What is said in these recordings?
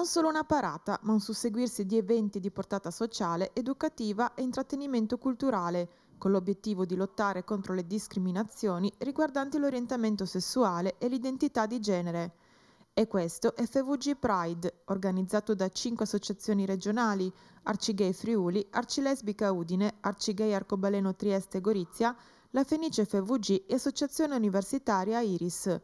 Non solo una parata, ma un susseguirsi di eventi di portata sociale, educativa e intrattenimento culturale, con l'obiettivo di lottare contro le discriminazioni riguardanti l'orientamento sessuale e l'identità di genere. E questo è FVG Pride, organizzato da cinque associazioni regionali, Arcigay Friuli, Arcilesbica Udine, Arcigay Arcobaleno Trieste Gorizia, la Fenice FVG e Associazione Universitaria Iris,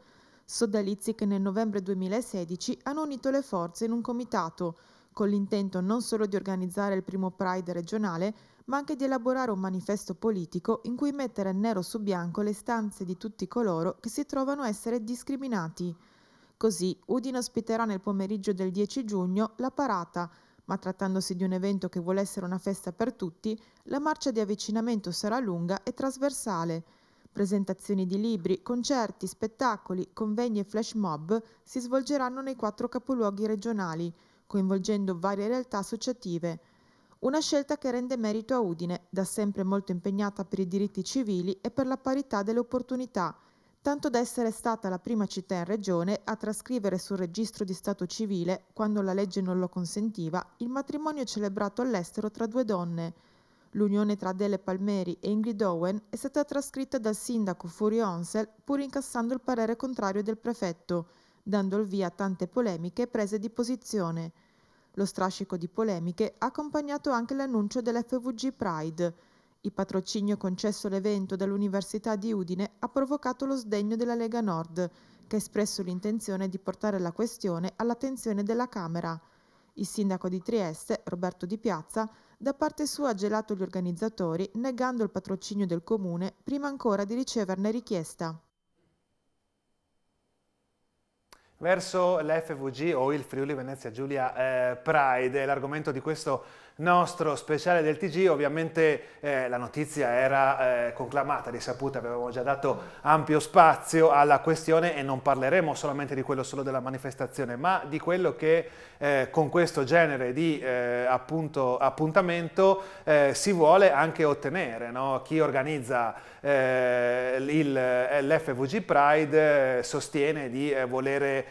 sodalizi che nel novembre 2016 hanno unito le forze in un comitato, con l'intento non solo di organizzare il primo Pride regionale, ma anche di elaborare un manifesto politico in cui mettere nero su bianco le stanze di tutti coloro che si trovano a essere discriminati. Così Udine ospiterà nel pomeriggio del 10 giugno la parata, ma trattandosi di un evento che vuole essere una festa per tutti, la marcia di avvicinamento sarà lunga e trasversale. Presentazioni di libri, concerti, spettacoli, convegni e flash mob si svolgeranno nei quattro capoluoghi regionali, coinvolgendo varie realtà associative. Una scelta che rende merito a Udine, da sempre molto impegnata per i diritti civili e per la parità delle opportunità, tanto da essere stata la prima città in regione a trascrivere sul registro di stato civile, quando la legge non lo consentiva, il matrimonio celebrato all'estero tra due donne. L'unione tra Dele Palmeri e Ingrid Owen è stata trascritta dal sindaco Furio Onsel pur incassando il parere contrario del prefetto, dando il via a tante polemiche e prese di posizione. Lo strascico di polemiche ha accompagnato anche l'annuncio dell'FVG Pride. Il patrocinio concesso all'evento dall'Università di Udine ha provocato lo sdegno della Lega Nord, che ha espresso l'intenzione di portare la questione all'attenzione della Camera. Il sindaco di Trieste, Roberto Di Piazza, da parte sua ha gelato gli organizzatori negando il patrocinio del comune prima ancora di riceverne richiesta. verso l'FVG o il Friuli Venezia Giulia eh, Pride, l'argomento di questo nostro speciale del TG, ovviamente eh, la notizia era eh, conclamata, risaputa, avevamo già dato ampio spazio alla questione e non parleremo solamente di quello solo della manifestazione, ma di quello che eh, con questo genere di eh, appunto, appuntamento eh, si vuole anche ottenere, no? chi organizza eh, il, eh, l'FVG Pride eh, sostiene di eh, volere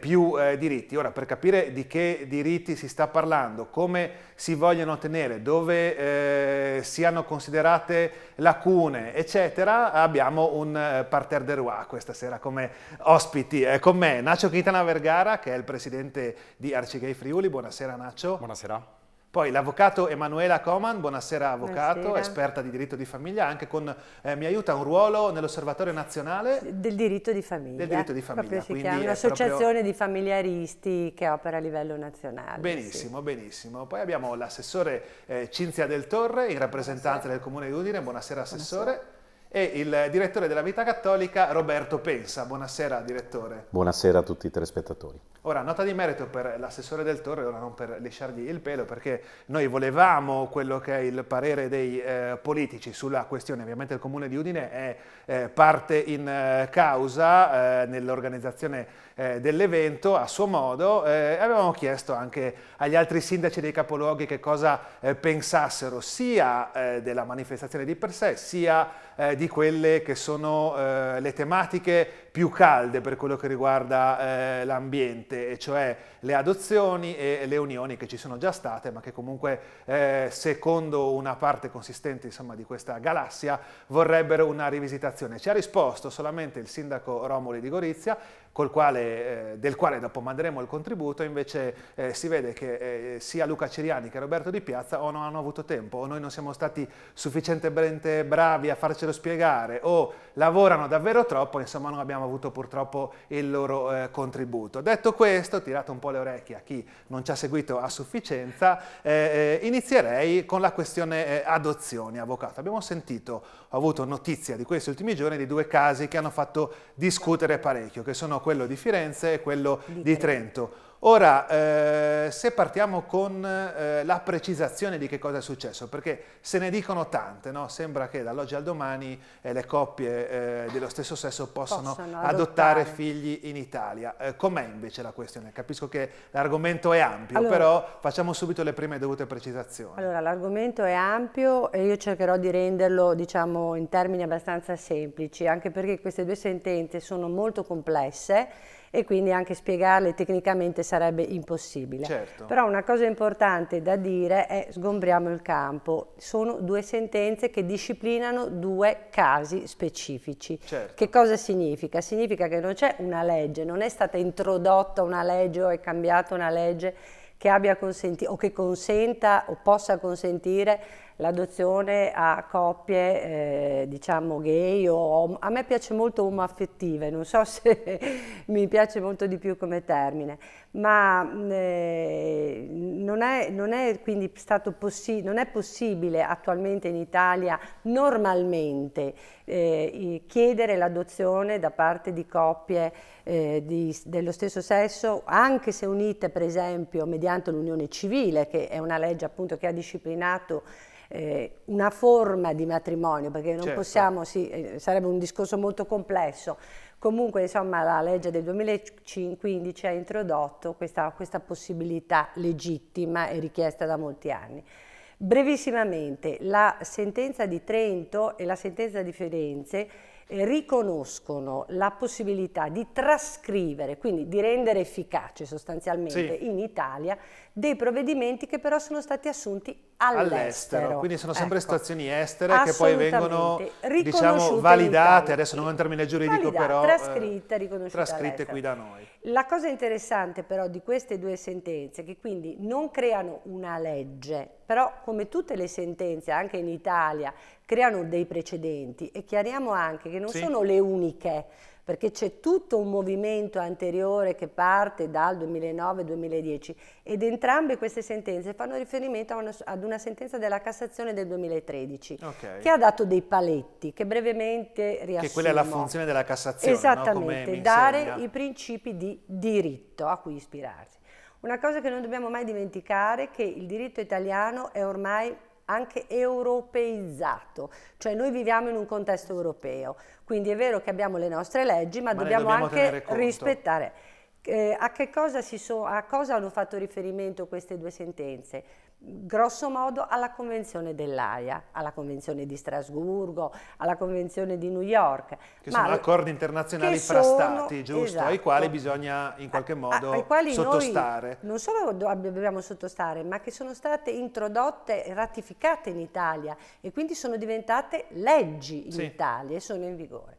più diritti. Ora, per capire di che diritti si sta parlando, come si vogliono ottenere, dove siano considerate lacune, eccetera, abbiamo un parterre de roi questa sera come ospiti. È con me Nacio Chitana Vergara, che è il presidente di Arcigay Friuli. Buonasera Nacio. Buonasera. Poi l'avvocato Emanuela Coman, buonasera avvocato, buonasera. esperta di diritto di famiglia, anche con eh, mi aiuta un ruolo nell'Osservatorio Nazionale del diritto di famiglia. Del diritto di famiglia, quindi è un'associazione proprio... di familiaristi che opera a livello nazionale. Benissimo, sì. benissimo. Poi abbiamo l'assessore eh, Cinzia del Torre in rappresentanza buonasera. del Comune di Udine, buonasera assessore. Buonasera e il direttore della Vita Cattolica Roberto Pensa. Buonasera direttore. Buonasera a tutti i telespettatori. Ora, nota di merito per l'assessore del Torre, ora non per lisciargli il pelo, perché noi volevamo quello che è il parere dei eh, politici sulla questione. Ovviamente il comune di Udine è eh, parte in eh, causa eh, nell'organizzazione eh, dell'evento a suo modo, eh, avevamo chiesto anche agli altri sindaci dei capoluoghi che cosa eh, pensassero sia eh, della manifestazione di per sé, sia eh, di quelle che sono eh, le tematiche più calde per quello che riguarda l'ambiente, e cioè le adozioni e le unioni che ci sono già state, ma che comunque secondo una parte consistente insomma, di questa galassia vorrebbero una rivisitazione. Ci ha risposto solamente il sindaco Romoli di Gorizia, quale, eh, del quale dopo manderemo il contributo, invece eh, si vede che eh, sia Luca Ciriani che Roberto Di Piazza o non hanno avuto tempo, o noi non siamo stati sufficientemente bravi a farcelo spiegare, o lavorano davvero troppo, insomma non abbiamo avuto purtroppo il loro eh, contributo. Detto questo, tirato un po' le orecchie a chi non ci ha seguito a sufficienza, eh, eh, inizierei con la questione adozioni, avvocato. Abbiamo sentito ho avuto notizia di questi ultimi giorni di due casi che hanno fatto discutere parecchio, che sono quello di Firenze e quello di Trento. Ora, eh, se partiamo con eh, la precisazione di che cosa è successo, perché se ne dicono tante, no? sembra che dall'oggi al domani eh, le coppie eh, dello stesso sesso possano adottare. adottare. figli in Italia. Eh, com'è invece la questione? Capisco che l'argomento è ampio, allora, però facciamo subito le prime dovute precisazioni. Allora, l'argomento è ampio e io cercherò di renderlo, diciamo, in termini abbastanza semplici, anche perché queste due sentenze sono molto complesse e quindi anche spiegarle tecnicamente sarebbe impossibile. Certo. Però una cosa importante da dire è sgombriamo il campo. Sono due sentenze che disciplinano due casi specifici. Certo. Che cosa significa? Significa che non c'è una legge, non è stata introdotta una legge o è cambiata una legge che abbia consentito o che consenta o possa consentire l'adozione a coppie eh, diciamo gay o a me piace molto omoaffettive, non so se mi piace molto di più come termine, ma mm, eh, non, è, non, è, quindi stato possi non è possibile attualmente in Italia normalmente eh, chiedere l'adozione da parte di coppie eh, di, dello stesso sesso, anche se unite per esempio mediante l'unione civile, che è una legge appunto che ha disciplinato eh, una forma di matrimonio, perché non certo. possiamo, sì, eh, sarebbe un discorso molto complesso, Comunque, insomma, la legge del 2015 ha introdotto questa, questa, possibilità legittima e richiesta da molti anni. Brevissimamente, la sentenza di Trento e la sentenza di Firenze eh, riconoscono la possibilità di trascrivere, quindi di rendere efficace sostanzialmente sì. in Italia, dei provvedimenti che però sono stati assunti all'estero. all'estero. Quindi sono sempre ecco. stazioni estere che poi vengono diciamo, validate, adesso non è un termine giuridico Validà, però, eh, trascritte, riconosciute trascritte qui da noi. La cosa interessante però di queste due sentenze, che quindi non creano una legge, però come tutte le sentenze anche in Italia creano dei precedenti e chiariamo anche che non sì. sono le uniche, perché c'è tutto un movimento anteriore che parte dal 2009-2010 ed entrambe queste sentenze fanno riferimento una, ad una sentenza della Cassazione del 2013 okay. che ha dato dei paletti che brevemente riassumo. Che quella è la funzione della Cassazione, Esattamente, no? dare i principi di diritto a cui ispirarsi. Una cosa che non dobbiamo mai dimenticare è che il diritto italiano è ormai anche europeizzato, cioè noi viviamo in un contesto europeo, quindi è vero che abbiamo le nostre leggi, ma, ma dobbiamo, dobbiamo, anche rispettare. Eh, a, cosa so, a cosa hanno fatto riferimento queste due sentenze? grosso modo alla Convenzione dell'AIA, alla Convenzione di Strasburgo, alla Convenzione di New York. Che Ma sono accordi internazionali fra sono, stati, giusto? Esatto. Ai quali bisogna in qualche modo a, a, sottostare. non solo dobbiamo sottostare, ma che sono state introdotte e ratificate in Italia e quindi sono diventate leggi in sì. Italia e sono in vigore.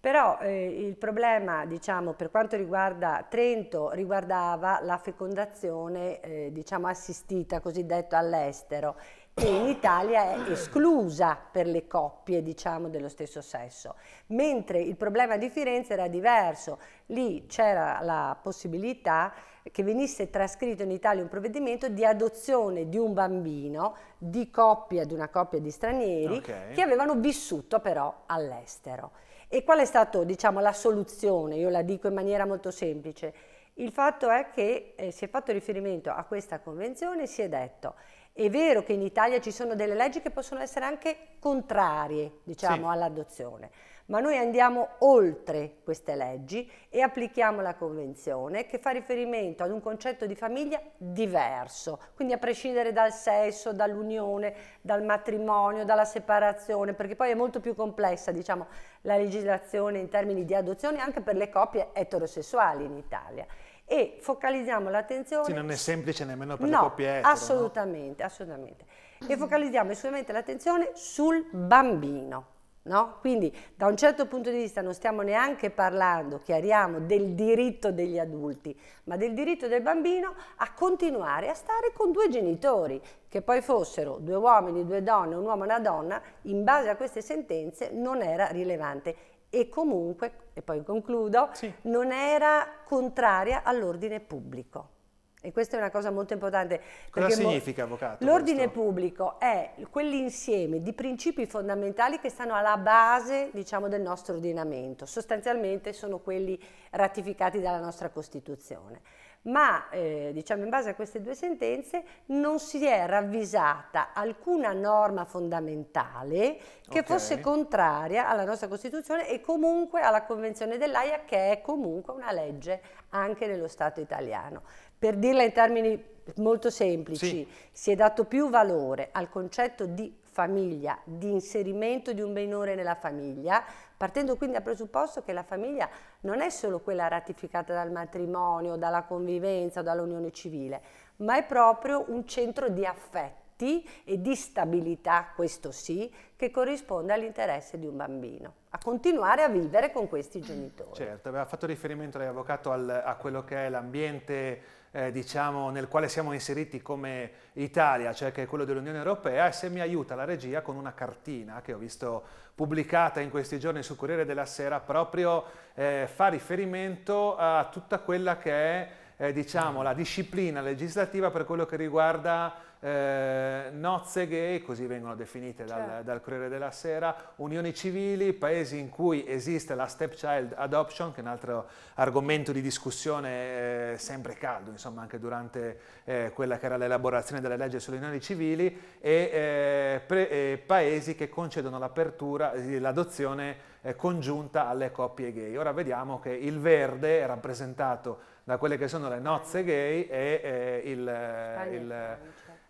Però eh, il problema, diciamo, per quanto riguarda Trento, riguardava la fecondazione, eh, diciamo, assistita, cosiddetta all'estero, che in Italia è esclusa per le coppie, diciamo, dello stesso sesso. Mentre il problema di Firenze era diverso. Lì c'era la possibilità che venisse trascritto in Italia un provvedimento di adozione di un bambino di coppia, di una coppia di stranieri okay. che avevano vissuto però all'estero. E qual è stata diciamo, la soluzione? Io la dico in maniera molto semplice. Il fatto è che eh, si è fatto riferimento a questa convenzione e si è detto è vero che in Italia ci sono delle leggi che possono essere anche contrarie diciamo, sì. all'adozione ma noi andiamo oltre queste leggi e applichiamo la Convenzione che fa riferimento ad un concetto di famiglia diverso, quindi a prescindere dal sesso, dall'unione, dal matrimonio, dalla separazione, perché poi è molto più complessa diciamo, la legislazione in termini di adozione anche per le coppie eterosessuali in Italia e focalizziamo l'attenzione... Sì, non è semplice nemmeno per no, le coppie etero. Assolutamente, no? assolutamente. E focalizziamo solamente l'attenzione sul bambino No? Quindi da un certo punto di vista non stiamo neanche parlando, chiariamo, del diritto degli adulti, ma del diritto del bambino a continuare a stare con due genitori, che poi fossero due uomini, due donne, un uomo e una donna, in base a queste sentenze non era rilevante e comunque, e poi concludo, sì. non era contraria all'ordine pubblico. E questa è una cosa molto importante. Cosa significa, avvocato? L'ordine questo? pubblico è quell'insieme di principi fondamentali che stanno alla base, diciamo, del nostro ordinamento. Sostanzialmente sono quelli ratificati dalla nostra Costituzione. Ma, eh, diciamo, in base a queste due sentenze non si è ravvisata alcuna norma fondamentale che okay. fosse contraria alla nostra Costituzione e comunque alla Convenzione dell'AIA, che è comunque una legge anche nello Stato italiano. Per dirla in termini molto semplici, sì. si è dato più valore al concetto di famiglia, di inserimento di un minore nella famiglia, partendo quindi dal presupposto che la famiglia non è solo quella ratificata dal matrimonio, dalla convivenza o dall'unione civile, ma è proprio un centro di affetti e di stabilità, questo sì, che corrisponde all'interesse di un bambino, a continuare a vivere con questi genitori. Certo, aveva fatto riferimento l'avvocato a quello che è l'ambiente eh, diciamo, nel quale siamo inseriti come Italia, cioè che è quello dell'Unione Europea, e se mi aiuta la regia con una cartina che ho visto pubblicata in questi giorni sul Corriere della Sera, proprio eh, fa riferimento a tutta quella che è eh, diciamo, la disciplina legislativa per quello che riguarda eh, nozze gay, così vengono definite dal, certo. dal, Corriere della Sera, unioni civili, paesi in cui esiste la stepchild adoption, che è un altro argomento di discussione eh, sempre caldo, insomma anche durante eh, quella che era l'elaborazione delle leggi sulle unioni civili, e, eh, pre, e eh, paesi che concedono l'apertura, eh, l'adozione eh, congiunta alle coppie gay. Ora vediamo che il verde è rappresentato da quelle che sono le nozze gay e eh, il, il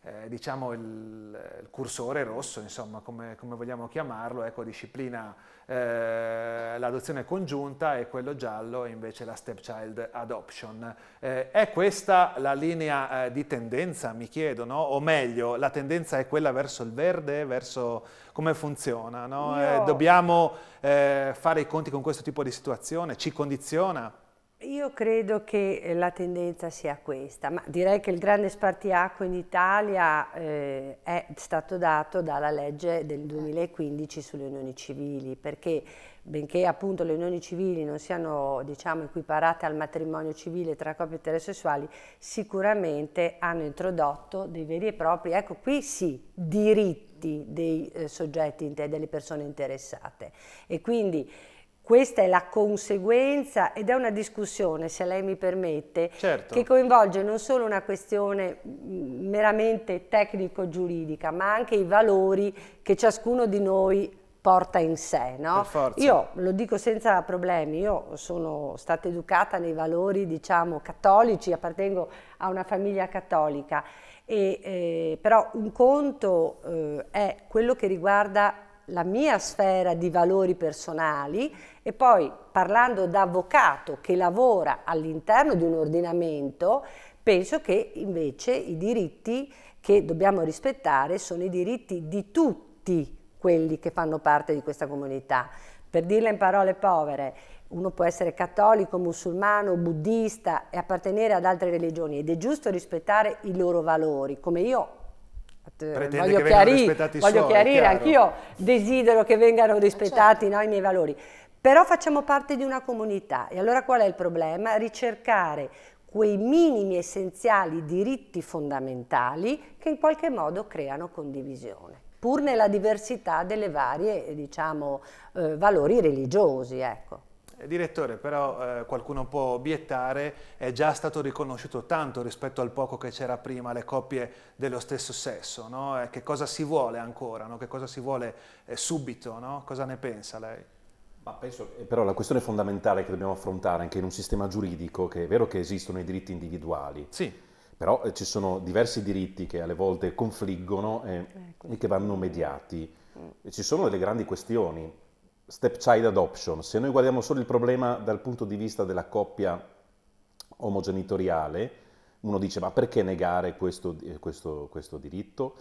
eh, diciamo il, il, cursore rosso, insomma, come, come vogliamo chiamarlo, ecco, disciplina eh, l'adozione congiunta e quello giallo invece la stepchild adoption. Eh, è questa la linea eh, di tendenza, mi chiedo, no? o meglio, la tendenza è quella verso il verde, verso come funziona? No? Eh, Io... dobbiamo eh, fare i conti con questo tipo di situazione? Ci condiziona? Io credo che eh, la tendenza sia questa, ma direi che il grande spartiacque in Italia eh, è stato dato dalla legge del 2015 sulle unioni civili, perché benché appunto le unioni civili non siano diciamo, equiparate al matrimonio civile tra coppie eterosessuali, sicuramente hanno introdotto dei veri e propri, ecco qui sì, diritti dei eh, soggetti, delle persone interessate. E quindi questa è la conseguenza ed è una discussione, se lei mi permette, certo. che coinvolge non solo una questione meramente tecnico-giuridica, ma anche i valori che ciascuno di noi porta in sé. No? Io lo dico senza problemi, io sono stata educata nei valori diciamo, cattolici, appartengo a una famiglia cattolica, e, eh, però un conto eh, è quello che riguarda la mia sfera di valori personali e poi parlando da avvocato che lavora all'interno di un ordinamento, penso che invece i diritti che dobbiamo rispettare sono i diritti di tutti quelli che fanno parte di questa comunità. Per dirla in parole povere, uno può essere cattolico, musulmano, buddista e appartenere ad altre religioni ed è giusto rispettare i loro valori, come io eh, Pretende voglio, chiarire, voglio suoi, chiarire anch'io desidero che vengano rispettati certo. no, i miei valori, però facciamo parte di una comunità e allora qual è il problema? Ricercare quei minimi essenziali diritti fondamentali che in qualche modo creano condivisione pur nella diversità delle varie, diciamo, eh, valori religiosi, ecco. Direttore, però eh, qualcuno può obiettare, è già stato riconosciuto tanto rispetto al poco che c'era prima le coppie dello stesso sesso, no? che cosa si vuole ancora, no? che cosa si vuole eh, subito, no? cosa ne pensa lei? Ma penso, eh, però la questione fondamentale che dobbiamo affrontare anche in un sistema giuridico, che è vero che esistono i diritti individuali, sì. però eh, ci sono diversi diritti che alle volte confliggono e, ecco. e che vanno mediati. Mm. E ci sono delle grandi questioni, stepchild adoption, se noi guardiamo solo il problema dal punto di vista della coppia omogenitoriale, uno dice ma perché negare questo, eh, questo, questo diritto?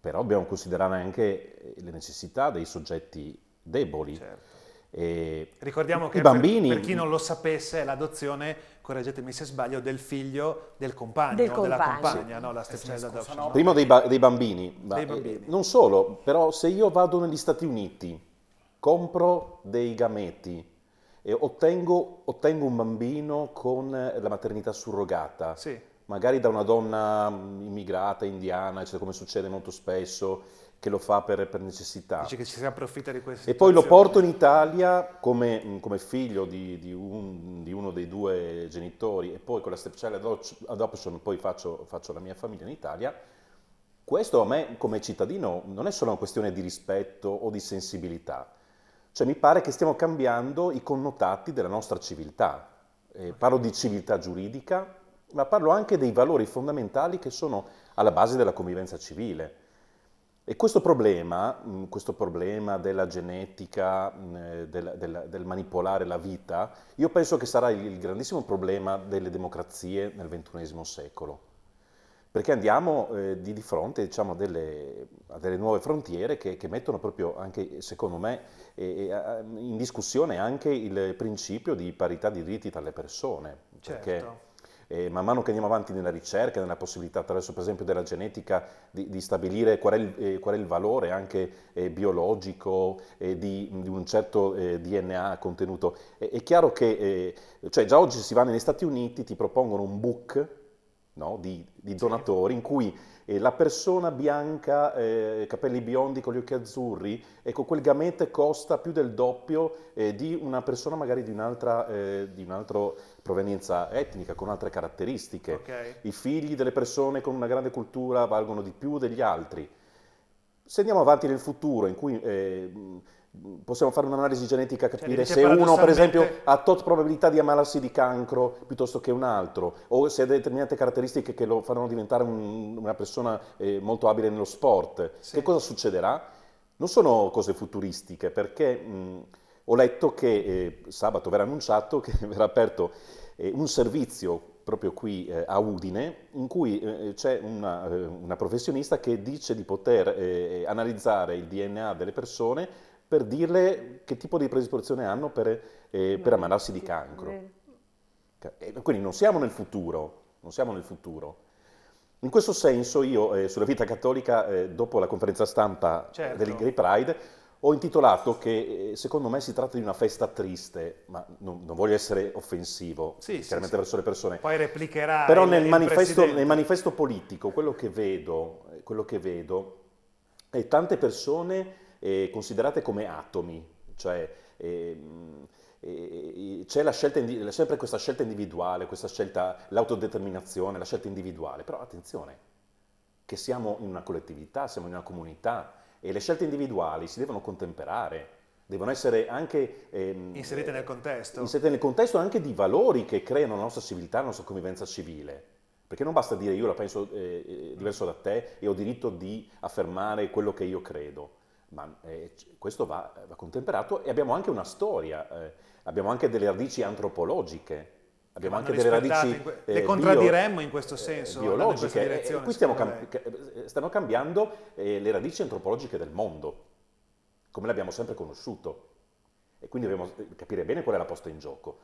Però dobbiamo considerare anche eh, le necessità dei soggetti deboli. Certo. E Ricordiamo che bambini, per, per, chi non lo sapesse l'adozione, correggetemi se sbaglio, del figlio del compagno, del compagno. della compagna, sì. no? la eh stepchild adoption. No? Prima dei, ba- dei, bambini, dei bambini. Eh, non solo, però se io vado negli Stati Uniti compro dei gameti e ottengo, ottengo un bambino con la maternità surrogata, sì. magari da una donna mm, immigrata, indiana, cioè come succede molto spesso, che lo fa per, per necessità. Dice che ci si approfitta di questo. E poi lo porto in Italia come, mm, come figlio di, di, un, di, uno dei due genitori e poi con la stepchild adoption poi faccio, faccio la mia famiglia in Italia. Questo a me come cittadino non è solo una questione di rispetto o di sensibilità, cioè mi pare che stiamo cambiando i connotati della nostra civiltà. Eh, parlo di civiltà giuridica, ma parlo anche dei valori fondamentali che sono alla base della convivenza civile. E questo problema, mm, questo problema della genetica, mm, eh, del, del, del, manipolare la vita, io penso che sarà il grandissimo problema delle democrazie nel XXI secolo perché andiamo eh, di, di, fronte diciamo, a, delle, a, delle, nuove frontiere che, che, mettono proprio, anche, secondo me, eh, in discussione anche il principio di parità di diritti tra le persone. Perché certo. Eh, man mano che andiamo avanti nella ricerca, nella possibilità attraverso per esempio della genetica di, di stabilire qual è, il, eh, qual è, il, valore anche eh, biologico di, di, un certo DNA contenuto, è, è chiaro che cioè già oggi si va negli Stati Uniti, ti propongono un book no? di, di, donatori sì. in cui eh, la persona bianca, eh, capelli biondi con gli occhi azzurri, ecco quel gamete costa più del doppio eh, di una persona magari di un'altra, eh, di un'altra provenienza etnica, con altre caratteristiche. Okay. I figli delle persone con una grande cultura valgono di più degli altri. Se andiamo avanti nel futuro in cui eh, possiamo fare un'analisi genetica a cioè, capire cioè, se uno per esempio ha tot probabilità di ammalarsi di cancro piuttosto che un altro o se ha determinate caratteristiche che lo faranno diventare un, una persona eh, molto abile nello sport. Sì. Che cosa succederà? Non sono cose futuristiche perché mh, ho letto che eh, sabato verrà annunciato che verrà aperto eh, un servizio proprio qui eh, a Udine, in cui eh, eh c'è una, eh, una, professionista che dice di poter eh, analizzare il DNA delle persone per dirle che tipo di predisposizione hanno per, eh, per ammalarsi di cancro. Cioè, e eh, quindi non siamo nel futuro, non siamo nel futuro. In questo senso io eh, sulla vita cattolica, eh, dopo la conferenza stampa certo. del Gay Pride, ho intitolato che eh, secondo me si tratta di una festa triste, ma non, non voglio essere offensivo, sì, chiaramente sì, verso sì. le persone. Poi replicherà. Però nel, il manifesto, nel, manifesto, politico quello che, vedo, eh, quello che vedo è tante persone eh, considerate come atomi, cioè eh, eh, c'è scelta, sempre questa scelta individuale, questa scelta, l'autodeterminazione, la scelta individuale, però attenzione, che siamo in una collettività, siamo in una comunità e le scelte individuali si devono contemperare, devono essere anche ehm, inserite nel contesto. Inserite nel contesto anche di valori che creano la nostra civiltà, la nostra convivenza civile. Perché non basta dire io la penso eh, eh diverso da te e ho diritto di affermare quello che io credo ma eh, questo va, va, contemperato e abbiamo anche una storia, eh, abbiamo anche delle radici antropologiche. Abbiamo anche delle radici... Que- le eh, contraddiremmo in questo eh, senso. biologiche. In qui stiamo cam- eh, stanno cambiando le radici antropologiche del mondo, come le abbiamo sempre conosciuto. E quindi dobbiamo capire bene qual è la posta in gioco.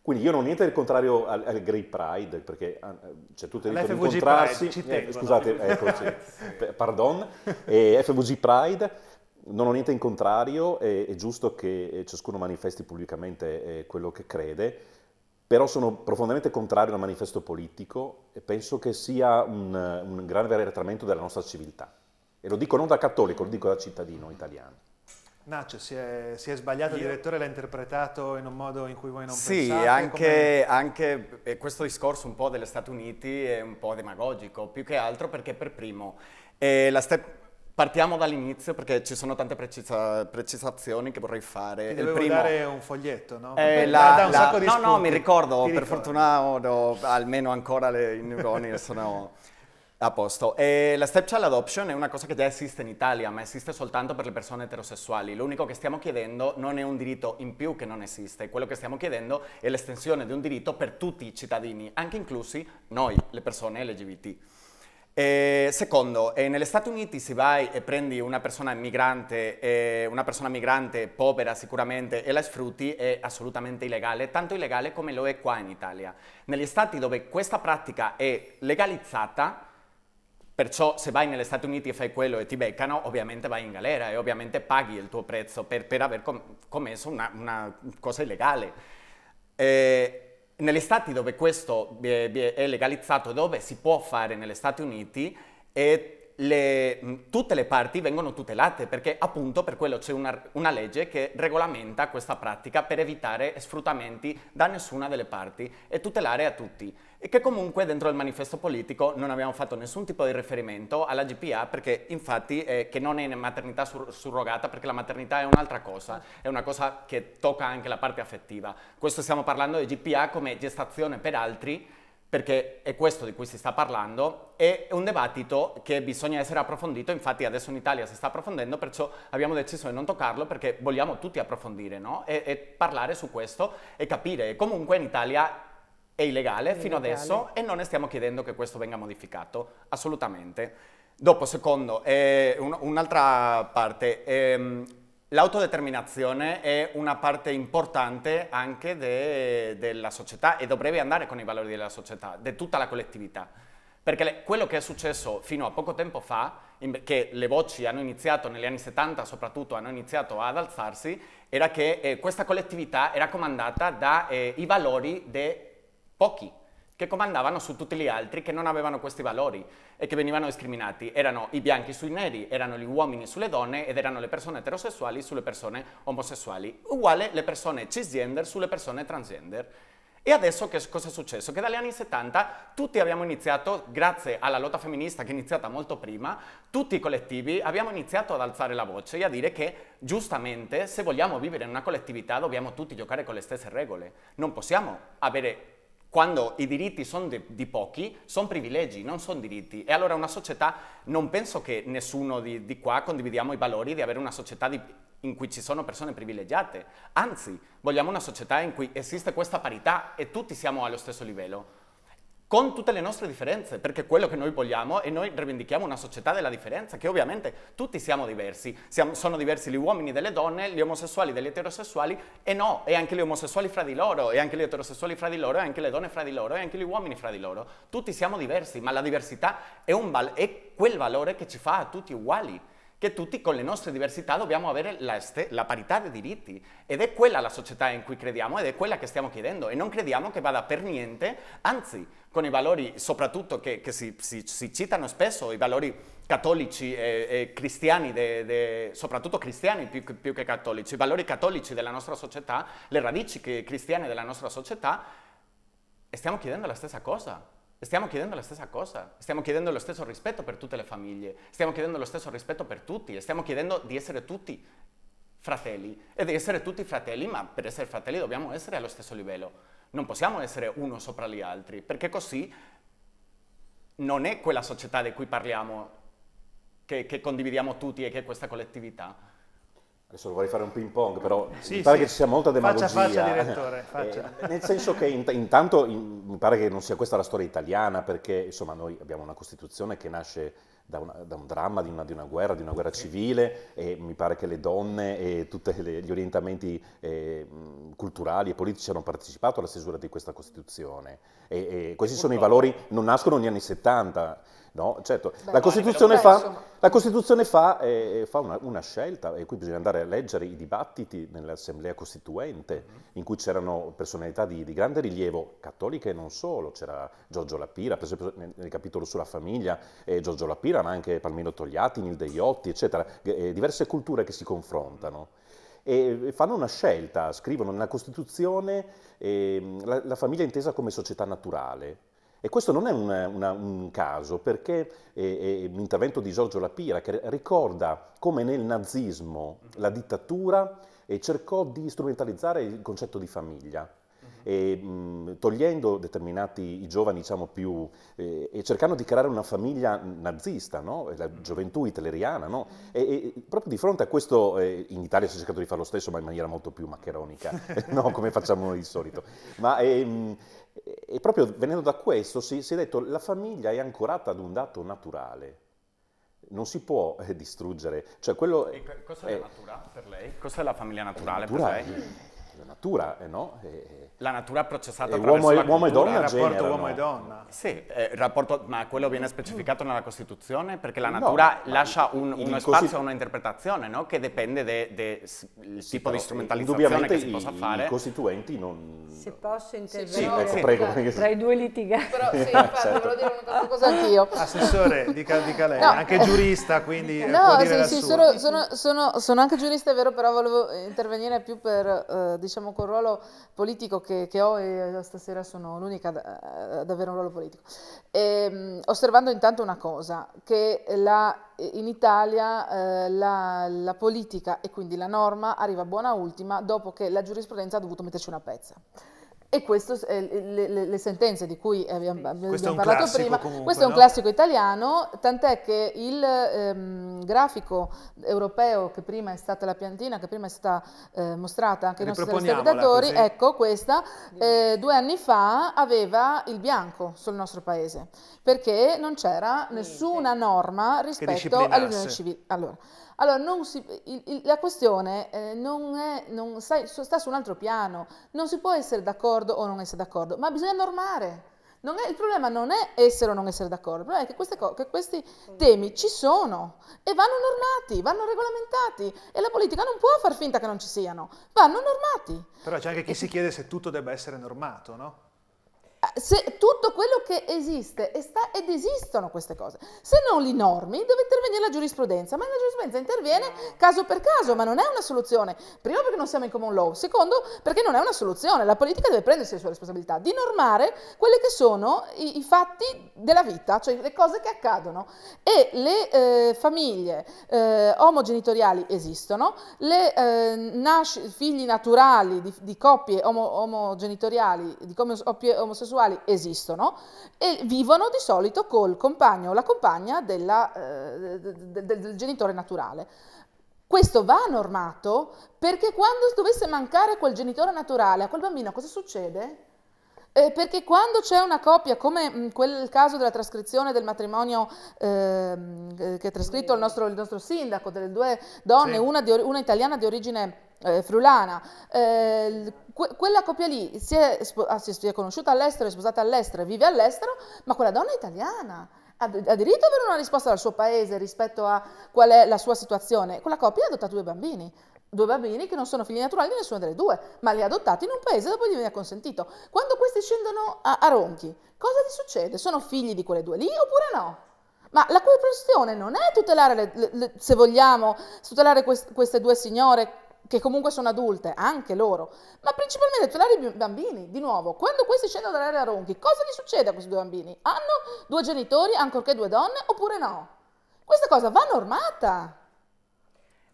Quindi io non ho niente del contrario al, al Grey Pride, perché ah, c'è tutto il diritto di incontrarsi. Pride, eh, tengo, scusate, no? eccoci, pardon, eh, FVG Pride, non ho niente in contrario, è, è, giusto che eh, ciascuno manifesti pubblicamente eh, quello che crede, però sono profondamente contrario al manifesto politico e penso che sia un, un grave arretramento della nostra civiltà. E lo dico non da cattolico, lo dico da cittadino italiano. Nacio, si è, si è sbagliato, il direttore l'ha interpretato in un modo in cui voi non sì, pensate. Sì, anche, anche, questo discorso un po' degli Stati Uniti è un po' demagogico, più che altro perché per primo eh, la, ste- Partiamo dall'inizio perché ci sono tante precisa, precisazioni che vorrei fare. Ti il primo dare un foglietto, no? Eh, la, un la, no, no, mi ricordo, Ti per ricordo. fortuna ho, ho, almeno ancora le, i neuroni sono a posto. E la stepchild adoption è una cosa che già esiste in Italia, ma esiste soltanto per le persone eterosessuali. L'unico che stiamo chiedendo non è un diritto in più che non esiste, quello che stiamo chiedendo è l'estensione di un diritto per tutti i cittadini, anche inclusi noi, le persone LGBT. Eh, secondo, eh, negli Stati Uniti se vai e prendi una persona migrante, eh, una persona migrante povera sicuramente e la sfrutti è assolutamente illegale, tanto illegale come lo è qua in Italia. Negli stati dove questa pratica è legalizzata, Perciò se vai negli Stati Uniti e fai quello e ti beccano, ovviamente vai in galera e ovviamente paghi il tuo prezzo per, per aver com- commesso una, una, cosa illegale. Eh, negli stati dove questo è legalizzato, dove si può fare negli Stati Uniti, le, tutte le parti vengono tutelate perché appunto per quello c'è una, una, legge che regolamenta questa pratica per evitare sfruttamenti da nessuna delle parti e tutelare a tutti e che comunque dentro il manifesto politico non abbiamo fatto nessun tipo di riferimento alla GPA perché infatti eh, che non è maternità sur surrogata perché la maternità è un'altra cosa, è una cosa che tocca anche la parte affettiva. Questo stiamo parlando di GPA come gestazione per altri perché è questo di cui si sta parlando, è un dibattito che bisogna essere approfondito, infatti adesso in Italia si sta approfondendo, perciò abbiamo deciso di non toccarlo perché vogliamo tutti approfondire no? e, e parlare su questo e capire. Comunque in Italia è illegale fino illegale. adesso e non ne stiamo chiedendo che questo venga modificato, assolutamente. Dopo, secondo, eh, un, un'altra parte, ehm, l'autodeterminazione è una parte importante anche della società e dovrebbe andare con i valori della società, di de tutta la collettività. Perché le, quello che è successo fino a poco tempo fa, in, che le voci hanno iniziato negli anni 70 soprattutto, hanno iniziato ad alzarsi, era che eh, questa collettività era comandata dai eh, valori de, pochi, che comandavano su tutti gli altri che non avevano questi valori e che venivano discriminati. Erano i bianchi sui neri, erano gli uomini sulle donne ed erano le persone eterosessuali sulle persone omosessuali, uguale le persone cisgender sulle persone transgender. E adesso che cosa è successo? Che dagli anni 70 tutti abbiamo iniziato, grazie alla lotta femminista che è iniziata molto prima, tutti i collettivi abbiamo iniziato ad alzare la voce e a dire che giustamente se vogliamo vivere in una collettività dobbiamo tutti giocare con le stesse regole. Non possiamo avere quando i diritti sono di, di pochi, sono privilegi, non sono diritti. E allora una società, non penso che nessuno di, di qua condividiamo i valori di avere una società di, in cui ci sono persone privilegiate, anzi vogliamo una società in cui esiste questa parità e tutti siamo allo stesso livello con tutte le nostre differenze, perché quello che noi vogliamo e noi rivendichiamo una società della differenza, che ovviamente tutti siamo diversi, siamo, sono diversi gli uomini delle donne, gli omosessuali degli eterosessuali e no, e anche gli omosessuali fra di loro, e anche gli eterosessuali fra di loro, e anche le donne fra di loro, e anche gli uomini fra di loro. Tutti siamo diversi, ma la diversità è, val- è quel valore che ci fa a tutti uguali che tutti con le nostre diversità dobbiamo avere la, la, parità dei diritti ed è quella la società in cui crediamo ed è quella che stiamo chiedendo e non crediamo che vada per niente, anzi con i valori soprattutto che, che si, si, si, citano spesso, i valori cattolici e, e cristiani, de, de, soprattutto cristiani più, più che cattolici, i valori cattolici della nostra società, le radici cristiane della nostra società, e stiamo chiedendo la stessa cosa. Stiamo chiedendo la stessa cosa, stiamo chiedendo lo stesso rispetto per tutte le famiglie, stiamo chiedendo lo stesso rispetto per tutti, stiamo chiedendo di essere tutti fratelli e di essere tutti fratelli, ma per essere fratelli dobbiamo essere allo stesso livello. Non possiamo essere uno sopra gli altri, perché così non è quella società di cui parliamo, che, che condividiamo tutti e che è questa collettività. Adesso vorrei fare un ping pong, però sì, mi pare sì. che ci sia molta demagogia. Faccia, faccia, direttore, eh, eh, faccia. Eh, nel senso che int- intanto in- mi pare che non sia questa la storia italiana, perché insomma noi abbiamo una Costituzione che nasce da, una, da un dramma, di una, di una, guerra, di una guerra sì. civile, e mi pare che le donne e tutti gli orientamenti eh, culturali e politici hanno partecipato alla stesura di questa Costituzione. E, e questi Purtroppo. sono i valori, non nascono negli anni 70, No, certo, Beh, la, Costituzione fa, la, Costituzione fa, eh, fa una, una, scelta e qui bisogna andare a leggere i dibattiti nell'Assemblea Costituente mm. in cui c'erano personalità di, di, grande rilievo, cattoliche e non solo, c'era Giorgio Lapira, per esempio nel, nel capitolo sulla famiglia, eh, Giorgio Lapira, ma anche Palmino Togliatti, Nil Deiotti, eccetera, eh, diverse culture che si confrontano e fanno una scelta, scrivono nella Costituzione ehm, la, la famiglia intesa come società naturale. E questo non è una, una, un caso, perché eh, eh, l'intervento di Giorgio Lapira che ricorda come nel nazismo la dittatura eh, cercò di strumentalizzare il concetto di famiglia. Mhm. E, mh, togliendo determinati giovani, diciamo, più, eh, e cercando di creare una famiglia nazista, no? la mm. gioventù hitleriana, no? e, e, proprio di fronte a questo, eh, in Italia si è cercato di fare lo stesso, ma in maniera molto più maccheronica, no? come facciamo noi di solito, ma eh, e proprio venendo da questo si, si è detto che la famiglia è ancorata ad un dato naturale, non si può eh, distruggere. Cioè, quello, e cos'è eh, la natura per lei? Cos'è la famiglia naturale natura, per lei? La natura, eh, no? Eh, eh la natura processata e uomo, la uomo e donna il rapporto uomo e donna. Sì, eh, rapporto, ma quello viene specificato nella Costituzione perché la natura no, lascia un, uno così... spazio a un'interpretazione no? che dipende del de, de sì, tipo di strumentalizzazione che si i, possa fare. I costituenti non... Se posso intervenire sì, ecco, sì. Prego, sì. tra i due litigati Però sì, infatti, certo. volevo dire una cosa anch'io. Assessore, dica, dica lei, no. anche giurista, quindi eh, No, sì, sì, sono, sono, sono, sono, anche giurista, è vero, però volevo intervenire più per, eh, diciamo, col ruolo politico che, che ho e eh, stasera sono l'unica ad eh, avere un ruolo politico. E, ehm, osservando intanto una cosa, che la, in Italia eh, la, la, politica e quindi la norma arriva buona ultima dopo che la giurisprudenza ha dovuto metterci una pezza. E questo, eh, le, le, le, sentenze di cui abbiamo, abbiamo parlato prima, comunque, questo è un no? classico italiano, tant'è che il ehm, grafico europeo che prima è stata la piantina, che prima è stata eh, mostrata anche ai nostri telespettatori, ecco questa, eh, due anni fa aveva il bianco sul nostro paese, perché non c'era nessuna norma rispetto all'unione civile. Allora, allora, si, il, il, la questione eh, non è, non, sta, sta su un altro piano, non si può essere d'accordo o non essere d'accordo, ma bisogna normare. È, il problema non è essere o non essere d'accordo, il problema è che, queste, che, questi temi ci sono e vanno normati, vanno regolamentati e la politica non può far finta che non ci siano, vanno normati. Però c'è anche chi e si chiede se tutto debba essere normato, no? se tutto quello che esiste sta, ed esistono queste cose. Se non li normi deve intervenire la giurisprudenza, ma la giurisprudenza interviene caso per caso, ma non è una soluzione. Primo perché non siamo in common law, secondo perché non è una soluzione. La politica deve prendersi le sue responsabilità di normare quelli che sono i, i, fatti della vita, cioè le cose che accadono. E le eh, famiglie eh, omogenitoriali esistono, le eh, nasci, figli naturali di, di coppie omo, omogenitoriali, di coppie omosessuali, omosessuali esistono e vivono di solito col compagno o la compagna della, eh, del, del, del genitore naturale. Questo va normato perché quando dovesse mancare quel genitore naturale a quel bambino cosa succede? Eh, perché quando c'è una coppia, come mh, mm, quel caso della trascrizione del matrimonio ehm, eh, che ha trascritto il nostro, il nostro, sindaco, delle due donne, sì. una, di, una, italiana di origine eh, frulana, eh, que- quella coppia lì si è, spo- ah, si è conosciuta all'estero, è sposata all'estero, vive all'estero, ma quella donna è italiana ha, diritto ad avere una risposta dal suo paese rispetto a qual è la sua situazione. Quella coppia ha adottato due bambini, due bambini che non sono figli naturali di nessuna delle due, ma li ha adottati in un paese dove gli viene consentito. Quando questi scendono a, a Ronchi, cosa gli succede? Sono figli di quelle due lì oppure no? Ma la questione non è tutelare, le, le, le, se vogliamo, tutelare quest, queste due signore che comunque sono adulte, anche loro, ma principalmente tutelare i bambini. Di nuovo, quando questi scendono dall'area Ronchi, cosa gli succede a questi due bambini? Hanno due genitori, ancorché due donne, oppure no? Questa cosa va normata.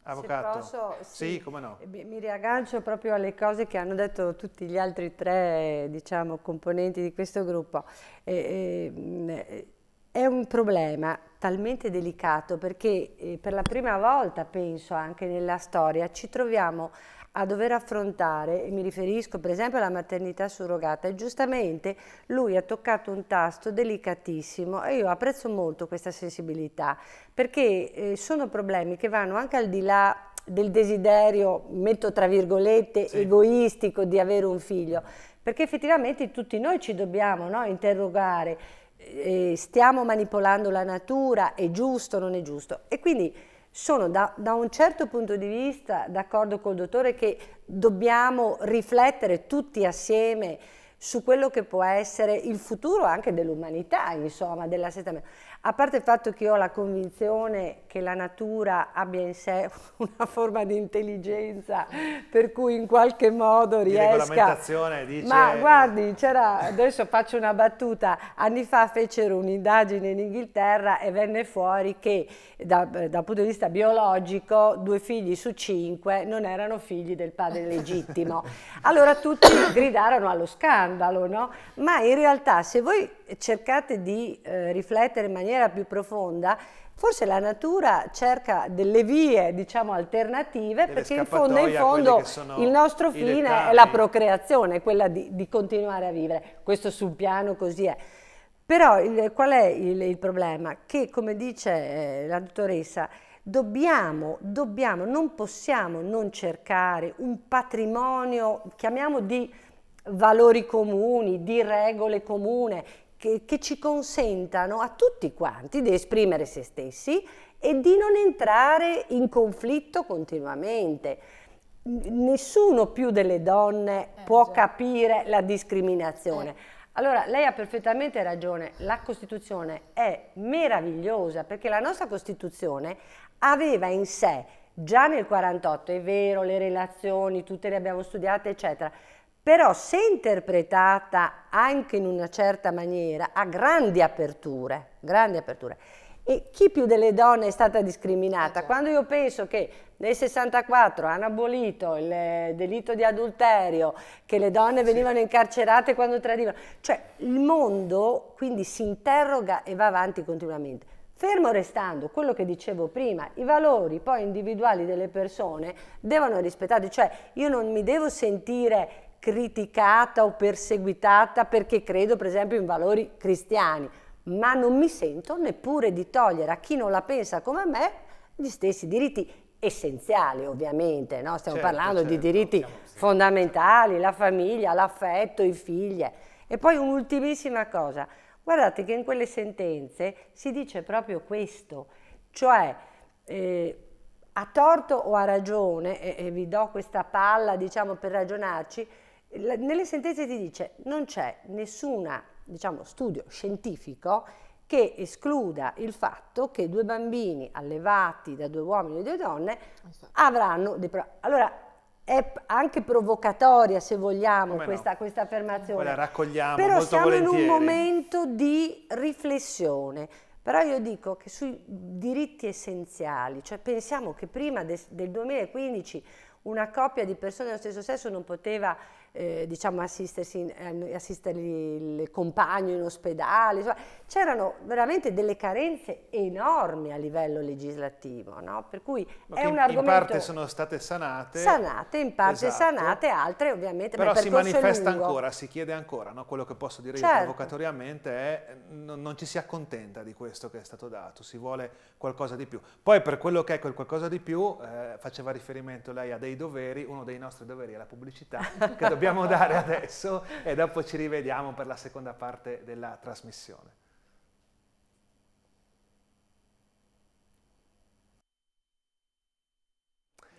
Avvocato, posso, sì, sì, come no? Mi riaggancio proprio alle cose che hanno detto tutti gli altri tre, diciamo, componenti di questo gruppo. Eh, eh, è un problema talmente delicato perché eh, per la prima volta, penso anche nella storia, ci troviamo a dover affrontare, e mi riferisco per esempio alla maternità surrogata, e giustamente lui ha toccato un tasto delicatissimo e io apprezzo molto questa sensibilità perché eh, sono problemi che vanno anche al di là del desiderio, metto tra virgolette, sì. egoistico di avere un figlio, perché effettivamente tutti noi ci dobbiamo no, interrogare stiamo manipolando la natura, è giusto, o non è giusto. E quindi sono da, da un certo punto di vista d'accordo col dottore che dobbiamo riflettere tutti assieme su quello che può essere il futuro anche dell'umanità, insomma, dell'assestamento a parte il fatto che io ho la convinzione che la natura abbia in sé una forma di intelligenza per cui in qualche modo riesca... La regolamentazione Dice... Ma guardi, c'era, adesso faccio una battuta, anni fa fecero un'indagine in Inghilterra e venne fuori che da, dal punto di vista biologico due figli su cinque non erano figli del padre legittimo. Allora tutti gridarono allo scandalo, no? Ma in realtà se voi cercate di eh, riflettere in maniera maniera più profonda, forse la natura cerca delle vie, diciamo, alternative, delle perché in fondo, in fondo il nostro fine è la procreazione, quella di, di, continuare a vivere. Questo sul piano così è. Però il, qual è il, il, problema? Che, come dice eh, la dottoressa, Dobbiamo, dobbiamo, non possiamo non cercare un patrimonio, chiamiamo di valori comuni, di regole comune, che, che ci consentano a tutti quanti di esprimere se stessi e di non entrare in conflitto continuamente. Nessuno più delle donne eh, può già. capire la discriminazione. Eh. Allora, lei ha perfettamente ragione, la Costituzione è meravigliosa perché la nostra Costituzione aveva in sé già nel 48, è vero, le relazioni, tutte le abbiamo studiate, eccetera, però se interpretata anche in una certa maniera ha grandi aperture, grandi aperture. E chi più delle donne è stata discriminata? Okay. Eh quando io penso che nel 64 hanno abolito il delitto di adulterio, che le donne venivano sì. incarcerate quando tradivano, cioè il mondo quindi si interroga e va avanti continuamente. Fermo restando quello che dicevo prima, i valori poi individuali delle persone devono rispettati, cioè io non mi devo sentire criticata o perseguitata perché credo per esempio in valori cristiani, ma non mi sento neppure di togliere a chi non la pensa come me gli stessi diritti essenziali ovviamente, no? stiamo certo, parlando certo, di diritti siamo, sì, fondamentali, la famiglia, l'affetto, i figli. E poi un'ultimissima cosa, guardate che in quelle sentenze si dice proprio questo, cioè eh, a torto o a ragione, e, e vi do questa palla diciamo per ragionarci, nelle sentenze ti dice non c'è nessun diciamo, studio scientifico che escluda il fatto che due bambini allevati da due uomini e due donne esatto. avranno dei problemi. Allora, è anche provocatoria, se vogliamo, questa, no. questa, affermazione. Poi la raccogliamo Però siamo volentieri. in un momento di riflessione. Però io dico che sui diritti essenziali, cioè pensiamo che prima de del 2015 una coppia di persone dello stesso sesso non poteva eh, diciamo assistersi, eh, il compagno in ospedale, insomma, c'erano veramente delle carenze enormi a livello legislativo, no? per cui Ma è un in, argomento... In parte sono state sanate. Sanate, in parte esatto. sanate, altre ovviamente... Però si manifesta ancora, si chiede ancora, no? quello che posso dire certo. io provocatoriamente è non, non ci si accontenta di questo che è stato dato, si vuole qualcosa di più. Poi per quello che è quel qualcosa di più, eh, faceva riferimento lei a dei doveri, uno dei nostri doveri è la pubblicità che dobbiamo dare adesso e dopo ci rivediamo per la seconda parte della trasmissione.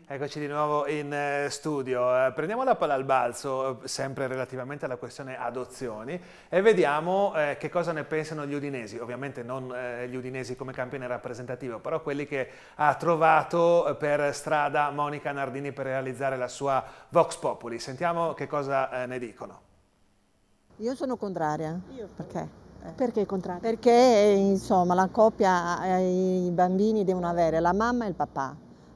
Eccoci di nuovo in eh, studio. Eh, prendiamo la palla al balzo, eh, sempre relativamente alla questione adozioni, e vediamo che cosa ne pensano gli udinesi. Ovviamente non gli udinesi come campione rappresentativo, però quelli che ha trovato per strada Monica Nardini per realizzare la sua Vox Populi. Sentiamo che cosa ne dicono. Io sono contraria. Io. Perché? Perché contrario? Perché insomma la coppia, i bambini devono avere la mamma e il papà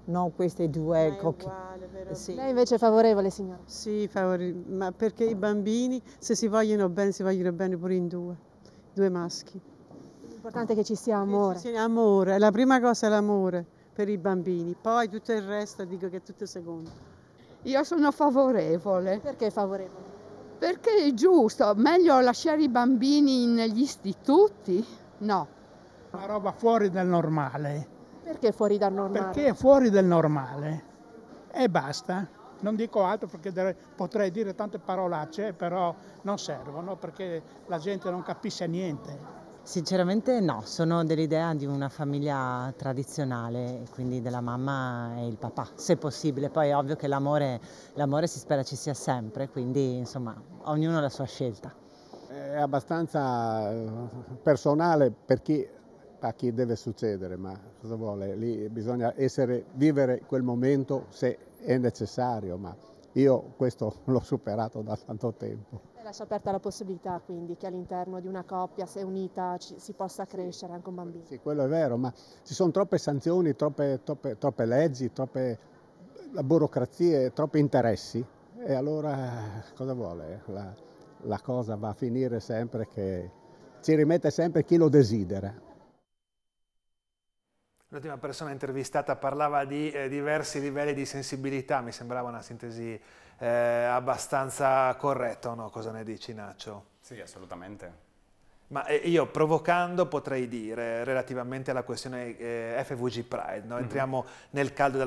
non queste due cocche. Ecco, eh, sì. Lei invece è favorevole, signora? Sì, favorevole, ma perché i bambini, se si vogliono bene, si vogliono bene pure in due, due maschi. L'importante è che ci sia amore. Ci sia amore, la prima cosa è l'amore per i bambini, poi tutto il resto dico che è tutto secondo. Io sono favorevole. Perché favorevole? Perché è giusto, meglio lasciare i bambini negli istituti? No. Una roba fuori dal normale perché fuori dal normale? Perché è fuori del normale e basta. Non dico altro perché potrei dire tante parolacce, però non servono perché la gente non capisce niente. Sinceramente no, sono dell'idea di una famiglia tradizionale, quindi della mamma e il papà, se possibile. Poi è ovvio che l'amore, l'amore si spera ci sia sempre, quindi insomma ognuno ha la sua scelta. È abbastanza eh, personale per chi a chi deve succedere, ma cosa vuole? Lì bisogna essere, vivere quel momento se è necessario, ma io questo l'ho superato da tanto tempo. Lascia aperta la possibilità quindi che all'interno di una coppia, se unita, ci, si possa crescere anche un bambino. Sì, quello è vero, ma ci sono troppe sanzioni, troppe, troppe, troppe leggi, troppe burocrazie, troppi interessi e allora cosa vuole? La, la cosa va a finire sempre che ci rimette sempre chi lo desidera. L'ultima persona intervistata parlava di eh, diversi livelli di sensibilità, mi sembrava una sintesi eh, abbastanza corretta, o no? Cosa ne dici Nacio? Sì, assolutamente. Ma eh, io provocando potrei dire, relativamente alla questione eh, FVG Pride, no? Mm-hmm. entriamo nel caldo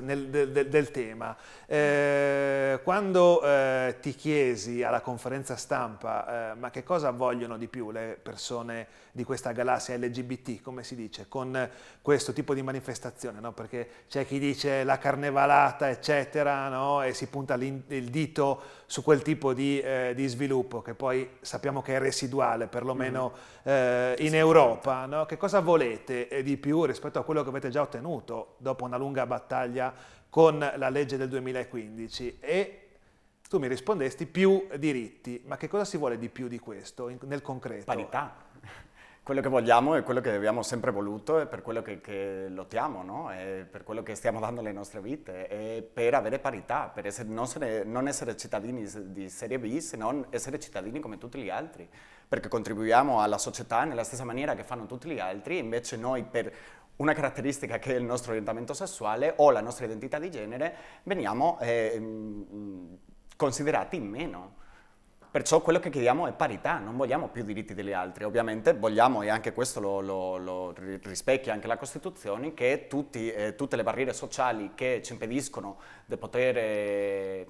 nel, del, del, tema. Eh, quando eh, ti chiesi alla conferenza stampa eh, ma che cosa vogliono di più le persone di questa galassia LGBT, come si dice, con questo tipo di manifestazione, no? perché c'è chi dice la carnevalata, eccetera, no? e si punta il dito su quel tipo di, eh, di sviluppo che poi sappiamo che è residuale, perlomeno mm-hmm. eh, in Europa, no? che cosa volete eh, di più rispetto a quello che avete già ottenuto dopo una lunga battaglia con la legge del 2015? E tu mi rispondesti più diritti, ma che cosa si vuole di più di questo in, nel concreto? Parità quello che vogliamo e quello che abbiamo sempre voluto e per quello che, che lottiamo, no? per quello che stiamo dando le nostre vite, e per avere parità, per essere, non, essere, non, essere, cittadini di serie B, se non essere cittadini come tutti gli altri, perché contribuiamo alla società nella stessa maniera che fanno tutti gli altri, invece noi per una caratteristica che è il nostro orientamento sessuale o la nostra identità di genere, veniamo eh, mm, mm, considerati meno. Perciò quello che chiediamo è parità, non vogliamo più diritti degli altri. Ovviamente vogliamo, e anche questo lo, lo, lo rispecchia anche la Costituzione, che tutti, eh, tutte le barriere sociali che ci impediscono di poter... Eh,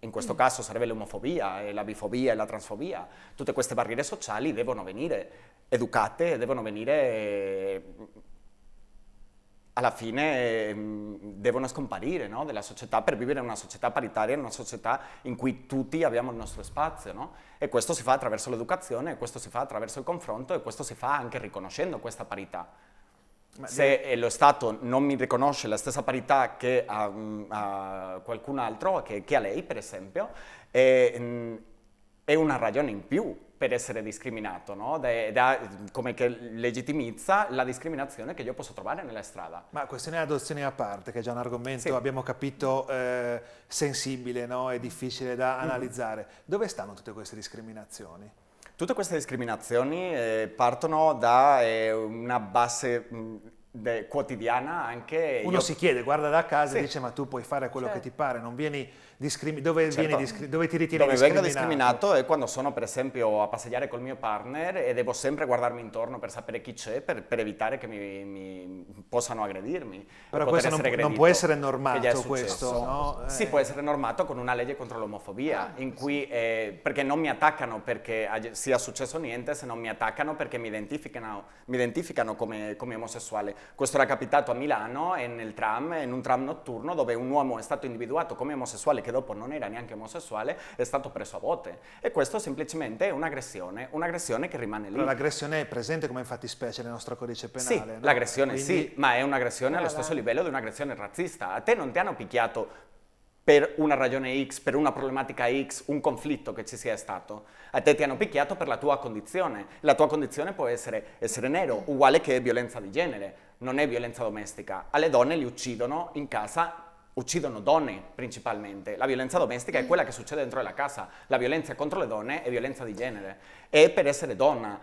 in questo mm. caso sarebbe l'omofobia, la bifobia e la transfobia. Tutte queste barriere sociali devono venire educate, devono venire eh, alla fine ehm, devono scomparire no? dalla società per vivere in una società paritaria, in una società in cui tutti abbiamo il nostro spazio. No? E questo si fa attraverso l'educazione, questo si fa attraverso il confronto e questo si fa anche riconoscendo questa parità. Ma Se devi... Eh, lo Stato non mi riconosce la stessa parità che a, mm, a qualcun altro, che, che, a lei per esempio, è, eh, mm, è una ragione in più per essere discriminato, no? de, de, come che legittimizza la discriminazione che io posso trovare nella strada. Ma questione adozioni a parte, che è già un argomento, sì. abbiamo capito, eh, sensibile no? e difficile da mm-hmm. analizzare, mm. dove stanno tutte queste discriminazioni? Tutte queste discriminazioni eh, partono da eh, una base mh, de, quotidiana anche... Uno io... si chiede, guarda da casa sì. e dice ma tu puoi fare quello certo. che ti pare, non vieni dove, certo. vieni dove ti ritiri dove discriminato. vengo discriminato è quando sono per esempio a passeggiare col mio partner e devo sempre guardarmi intorno per sapere chi c'è, per, per evitare che mi, mi possano aggredirmi. Però questo non, non, può essere normato questo, no? eh. può essere normato con una legge contro l'omofobia, ah, in cui, eh, perché non mi attaccano perché sia successo niente, se non mi attaccano perché mi identificano, mi identificano come, come omosessuale. Questo era capitato a Milano nel tram, in un tram notturno dove un uomo è stato individuato come omosessuale che dopo non era neanche omosessuale, è stato preso a botte. E questo semplicemente è un'aggressione, un'aggressione che rimane lì. Però l'aggressione è presente come fattispecie nel nostro codice penale? Sì, no? l'aggressione Quindi... sì, ma è un'aggressione allo stesso livello di un'aggressione razzista. A te non ti hanno picchiato per una ragione X, per una problematica X, un conflitto che ci sia stato. A te ti hanno picchiato per la tua condizione. La tua condizione può essere essere nero, uguale che violenza di genere, non è violenza domestica. Alle donne li uccidono in casa uccidono donne principalmente. La violenza domestica è mm. quella che succede dentro la casa. La violenza contro le donne è violenza di genere. È per essere donna,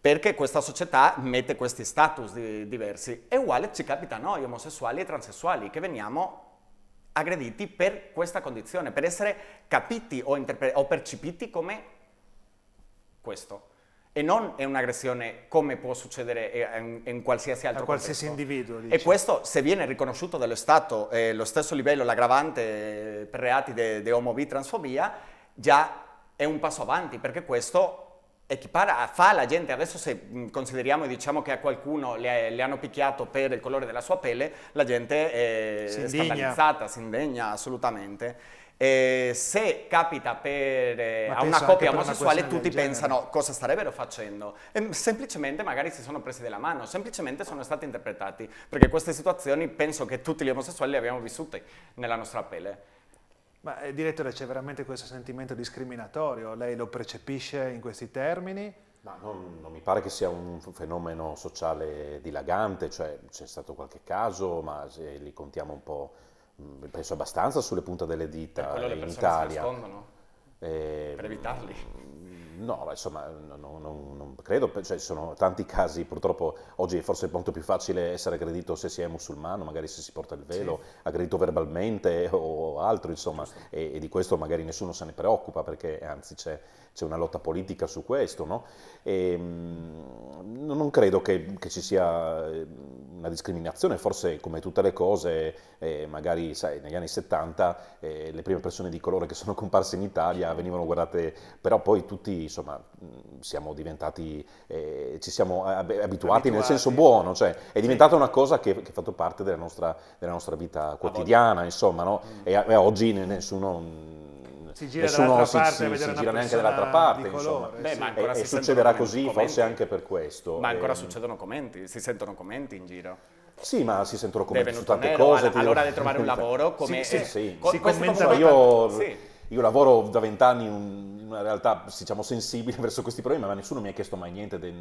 perché questa società mette questi status di, diversi. E uguale ci capita a noi, omosessuali e transessuali, che veniamo aggrediti per questa condizione, per essere capiti o, o percepiti come questo e non è un'aggressione come può succedere eh, in, in qualsiasi altro a qualsiasi contesto. individuo. Dice. E questo se viene riconosciuto dallo Stato eh, lo stesso livello, l'aggravante eh, per reati di omobitransfobia, già è un passo avanti perché questo equipara, fa la gente, adesso se mm, consideriamo e diciamo che a qualcuno le, le, hanno picchiato per il colore della sua pelle, la gente eh, è si scandalizzata, si indegna assolutamente. Eh, se capita per, eh, a una coppia omosessuale una tutti pensano cosa starebbero facendo e semplicemente magari si sono presi della mano, semplicemente sono stati interpretati perché queste situazioni penso che tutti gli omosessuali le abbiamo vissute nella nostra pelle. Ma eh, direttore c'è veramente questo sentimento discriminatorio, lei lo percepisce in questi termini? Ma non, non mi pare che sia un fenomeno sociale dilagante, cioè c'è stato qualche caso ma se eh, li contiamo un po' Mm, penso abbastanza sulle punte delle dita eh, in Italia. Eh, per evitarli. Mm, No, insomma, non, non, non credo, cioè, ci sono tanti casi, purtroppo oggi è forse molto più facile essere aggredito se si è musulmano, magari se si porta il velo, sì. aggredito verbalmente o altro, insomma, e, e, di questo magari nessuno se ne preoccupa perché anzi c'è, c'è una lotta politica su questo, no? E, ehm, non credo che, che, ci sia ehm, una discriminazione, forse come tutte le cose, eh, magari sai, negli anni 70 eh, le prime persone di colore che sono comparse in Italia venivano guardate, però poi tutti insomma, mm, siamo diventati, eh, ci siamo abituati, abituati, nel senso buono, cioè è diventata sì. una cosa che, che, è fatto parte della nostra, della nostra vita quotidiana, insomma, no? Mm. e, e, oggi nessuno... Mm, si gira nessuno si, parte, si, si, si gira neanche dall'altra parte, colore, Beh, ma ancora e, e succederà così commenti. forse anche per questo. Ma ancora e, ehm, succedono commenti, si sentono commenti in giro. Sì, ma si sentono commenti su tante nero, cose. All'ora di trovare un lavoro, come sì, sì, eh, sì. Si commenta io sì io lavoro da vent'anni in una realtà diciamo, sensibile verso questi problemi, ma nessuno mi ha chiesto mai niente de,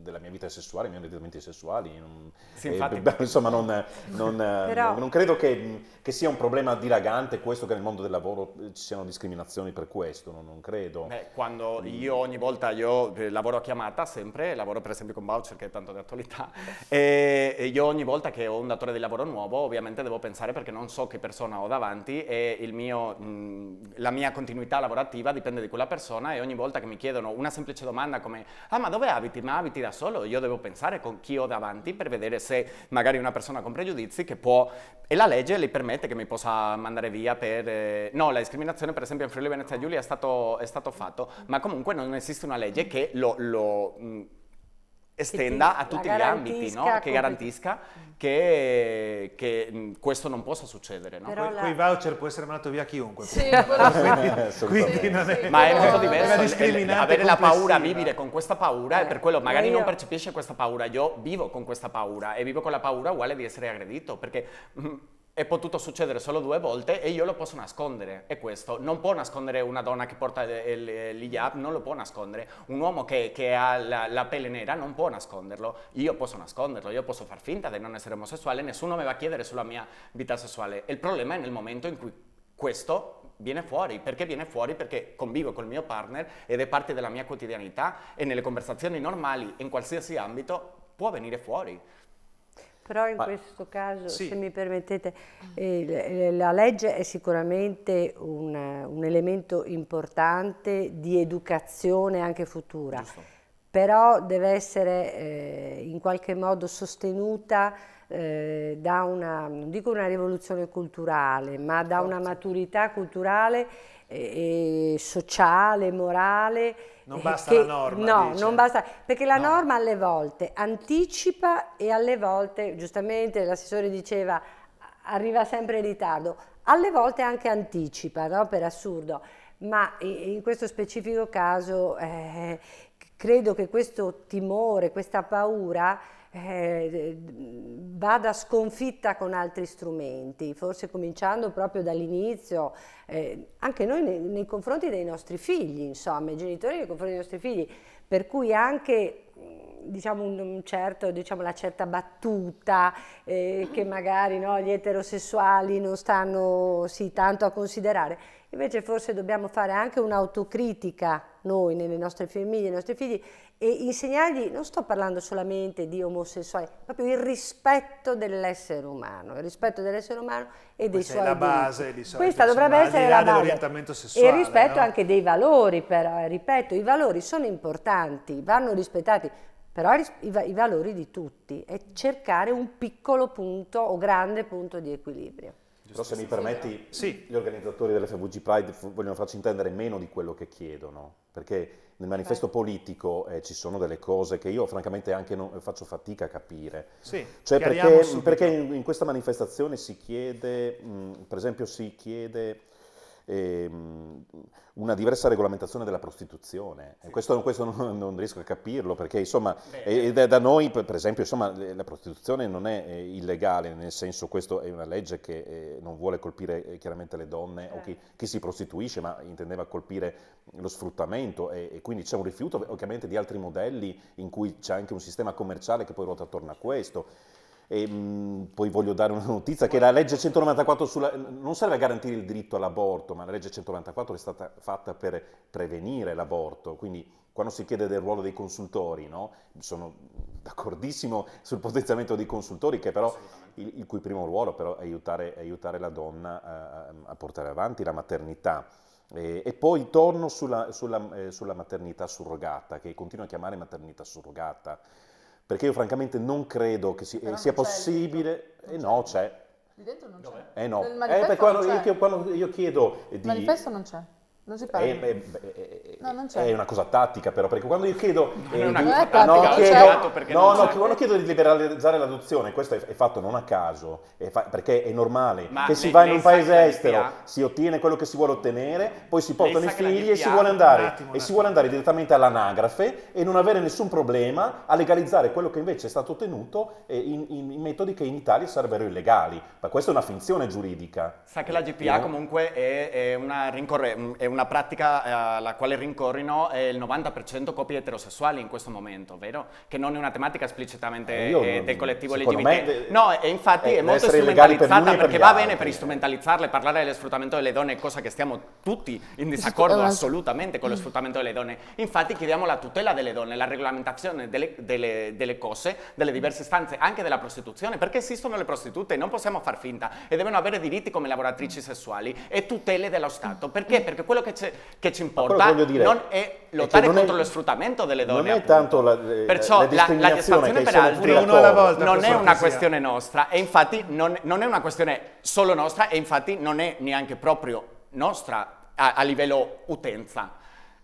della mia vita sessuale, dei miei orientamenti sessuali. Non, sì, eh, infatti... eh, insomma, non, non, Però... non credo che, che, sia un problema dilagante questo che nel mondo del lavoro ci siano discriminazioni per questo, non, credo. Beh, quando mm. io ogni volta io eh, lavoro a chiamata, sempre, lavoro per esempio con voucher che è tanto di attualità, e io ogni volta che ho un datore di lavoro nuovo, ovviamente devo pensare perché non so che persona ho davanti e il mio... Mh, mm, la mia continuità lavorativa dipende di quella persona e ogni volta che mi chiedono una semplice domanda come ah ma dove abiti? Ma abiti da solo? Io devo pensare con chi ho davanti per vedere se magari una persona con pregiudizi che può e la legge le permette che mi possa mandare via per eh, no la discriminazione per esempio in Friuli Venezia Giulia è stato, è stato fatto ma comunque non esiste una legge che lo, lo mh, estenda a tutti gli ambiti, no? che garantisca che, che, questo non possa succedere. No? Que, la... Quei voucher può essere mandato via chiunque. Sì, sì. quindi, non è... Ma è molto diverso, è il, avere la paura, vivere con questa paura, eh, e per quello magari io... non percepisce questa paura, io vivo con questa paura e vivo con la paura uguale di essere aggredito, perché è potuto succedere solo due volte e io lo posso nascondere, è questo. Non può nascondere una donna che porta eh, eh, l'IAP, non lo può nascondere. Un uomo che, che ha la, la, pelle nera non può nasconderlo. Io posso nasconderlo, io posso far finta di non essere omosessuale, nessuno mi va a chiedere sulla mia vita sessuale. Il problema è nel momento in cui questo viene fuori. Perché viene fuori? Perché convivo col mio partner ed è parte della mia quotidianità e nelle conversazioni normali, in qualsiasi ambito, può venire fuori. Però in Ma, questo caso, sì. se mi permettete, eh, la legge è sicuramente un, un, elemento importante di educazione anche futura, Giusto. però deve essere eh, in qualche modo sostenuta eh, da una, non dico una rivoluzione culturale, ma da una maturità culturale eh, sociale, morale. Non eh, basta che, la norma. No, dice. non basta, perché la no. norma alle volte anticipa e alle volte, giustamente l'assessore diceva, arriva sempre in ritardo, alle volte anche anticipa, no? per assurdo, ma in questo specifico caso eh, credo che questo timore, questa paura eh, vada sconfitta con altri strumenti, forse cominciando proprio dall'inizio, eh, anche noi nei, nei, confronti dei nostri figli, insomma, i genitori nei confronti dei nostri figli, per cui anche diciamo, un, certo, diciamo una certa battuta eh, che magari no, gli eterosessuali non stanno sì, tanto a considerare, invece forse dobbiamo fare anche un'autocritica noi, nelle nostre famiglie, nei nostri figli e insegnargli, non sto parlando solamente di omosessuali, proprio il rispetto dell'essere umano, il rispetto dell'essere umano e dei Questa suoi è la base, di Solito, Questa dovrebbe essere la base. Sessuale, e il rispetto no? anche dei valori, però, eh, ripeto, i valori sono importanti, vanno rispettati, però i, valori di tutti è cercare un piccolo punto o grande punto di equilibrio. Però se mi permetti, sì. gli organizzatori dell'FVG Pride vogliono farci intendere meno di quello che chiedono, perché nel manifesto politico eh, ci sono delle cose che io francamente anche non, eh, faccio fatica a capire. Sì, cioè perché, perché in, in, questa manifestazione si chiede, mh, mm, per esempio si chiede ehm, una diversa regolamentazione della prostituzione. Sì. Questo, questo non, non, riesco a capirlo perché insomma, Beh, da, certo. da noi per esempio insomma, la prostituzione non è illegale, nel senso questa è una legge che eh, non vuole colpire eh, chiaramente le donne o chi, certo. chi, si prostituisce, ma intendeva colpire lo sfruttamento e, e quindi c'è un rifiuto ovviamente di altri modelli in cui c'è anche un sistema commerciale che poi ruota attorno a questo. E, mh, mm, poi voglio dare una notizia che la legge 194 sulla, non serve a garantire il diritto all'aborto, ma la legge 194 è stata fatta per prevenire l'aborto, quindi quando si chiede del ruolo dei consultori, no? sono d'accordissimo sul potenziamento dei consultori, però, il, il, cui primo ruolo però è aiutare, aiutare la donna a, a, portare avanti la maternità. E, e poi torno sulla, sulla, eh, sulla maternità surrogata, che continuo a chiamare maternità surrogata perché io francamente non credo che si, sia possibile... E eh no, c'è. Lì dentro non c'è. Eh no, eh, quando, io, quando io chiedo di... Il manifesto non c'è. Non si eh, parla. È, è, è, no, eh, è, una cosa tattica però, perché quando io chiedo... Eh, è una di, eh, tattica, no, chiedo, no, no, quando chiedo di liberalizzare l'adozione, questo è, fatto non a caso, fa, perché è normale, Ma che si va in un paese estero, si ottiene quello che si vuole ottenere, poi si portano i figli e si vuole andare, attimo, e si vuole andare direttamente all'anagrafe e non avere nessun problema a legalizzare quello che invece è stato ottenuto in, in, in metodi che in Italia sarebbero illegali. Ma questa è una finzione giuridica. Sa che la GPA comunque è, una rincorre. è un una pratica eh, alla quale rincorrono il 90% coppie eterosessuali in questo momento, vero? Che non è una tematica esplicitamente eh, eh del collettivo LGBT. Me, no, e infatti è, eh, è molto strumentalizzata per perché per va bene per strumentalizzarle, parlare dello sfruttamento delle donne, cosa che stiamo tutti in esatto, disaccordo esatto. assolutamente con lo sfruttamento delle donne. Infatti chiediamo la tutela delle donne, la regolamentazione delle, delle, delle cose, delle diverse stanze, anche della prostituzione, perché esistono le prostitute, non possiamo far finta e devono avere diritti come lavoratrici sessuali e tutele dello Stato. Perché? Perché quello che che, che ci importa dire, non è lottare cioè contro è, lo sfruttamento delle donne. Non è tanto la, eh, Perciò la, la discriminazione per altri volta, non è una questione nostra e infatti non, non, è una questione solo nostra e infatti non è neanche proprio nostra a, a livello utenza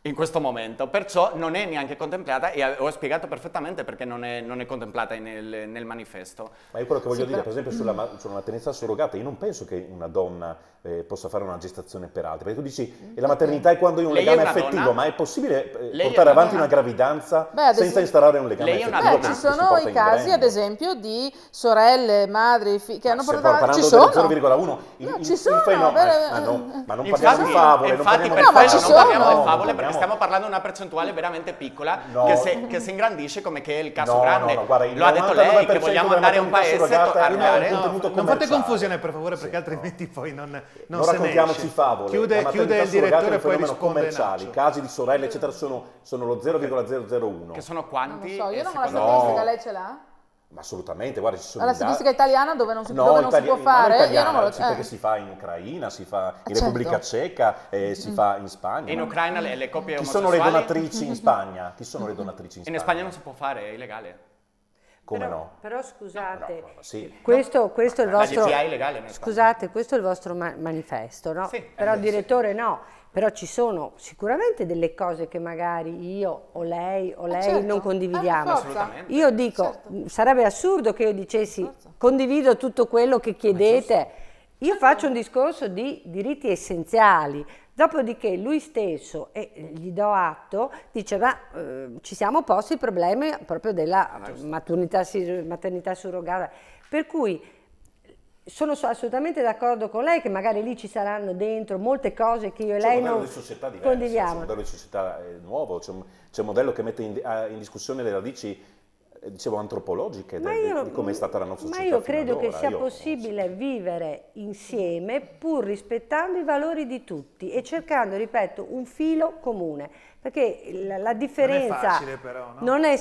in questo momento, perciò non è neanche contemplata e ho spiegato perfettamente perché non è, non è contemplata nel, nel, manifesto. Ma io quello che voglio sì, dire, per esempio sulla, sulla, maternità surrogata, io non penso che una donna eh, possa fare una gestazione per altri, perché tu dici, e la maternità è quando hai un legame affettivo, donna? ma è possibile eh, portare è una avanti donna? una gravidanza Beh, senza esempio... instaurare un legame affettivo? Beh, ci sono i casi, ad esempio, di sorelle, madri, figli, che ma hanno portato... Ci sono? 0,1, il, no, ci sono, il eh, fenomeno... Beh, ma, non, ma non parliamo di favole, non parliamo di favole, non parliamo di favole stiamo parlando di una percentuale veramente piccola no. che, se, che, si ingrandisce come che è il caso no, grande. No, guarda, Lo ha detto lei che vogliamo andare in un paese, tornare. non fate confusione per favore perché altrimenti poi non, non, non se raccontiamoci favole. Chiude, chiude il direttore e poi risponde commerciali, casi di sorelle eccetera sono, sono lo 0,001. Che sono quanti? Non lo so, io eh, non ho la statistica, lei ce l'ha? Ma assolutamente, guarda, ci sono... Alla statistica da... italiana dove non si, no, dove non si può fare... Italiana, non lo... sì, eh. Perché si fa in Ucraina, si fa in ah, certo. Repubblica Ceca, eh, mm, si mm. fa in Spagna. In Ucraina le, le coppie Chi sono le donatrici in Spagna? Chi sono le donatrici in Spagna? In Spagna non si può fare, è illegale. Come però, no? Però scusate, no, no, sì. questo, questo, è il vostro... Legale, scusate, questo è il vostro ma- manifesto, no? Sì, però il direttore sì. no però ci sono sicuramente delle cose che magari io o lei o eh, lei certo, non ah, condividiamo. Io dico, certo. Mm, sarebbe assurdo che io dicessi condivido tutto quello che chiedete, io faccio un discorso di diritti essenziali, dopodiché lui stesso, e eh, gli do atto, dice ma eh, ci siamo posti i problemi proprio della ah, maternità surrogata, per cui sono assolutamente d'accordo con lei che magari lì ci saranno dentro molte cose che io e lei non diverse, condividiamo. C'è un modello di società eh, nuovo, c'è un, c'è un modello che mette in, ah, in discussione le radici eh, dicevo, antropologiche de, io, di come è stata la nostra società. Ma io credo che sia io, possibile so. vivere insieme pur rispettando i valori di tutti e cercando, ripeto, un filo comune. Perché la, la differenza... Non è facile però, no? Non è,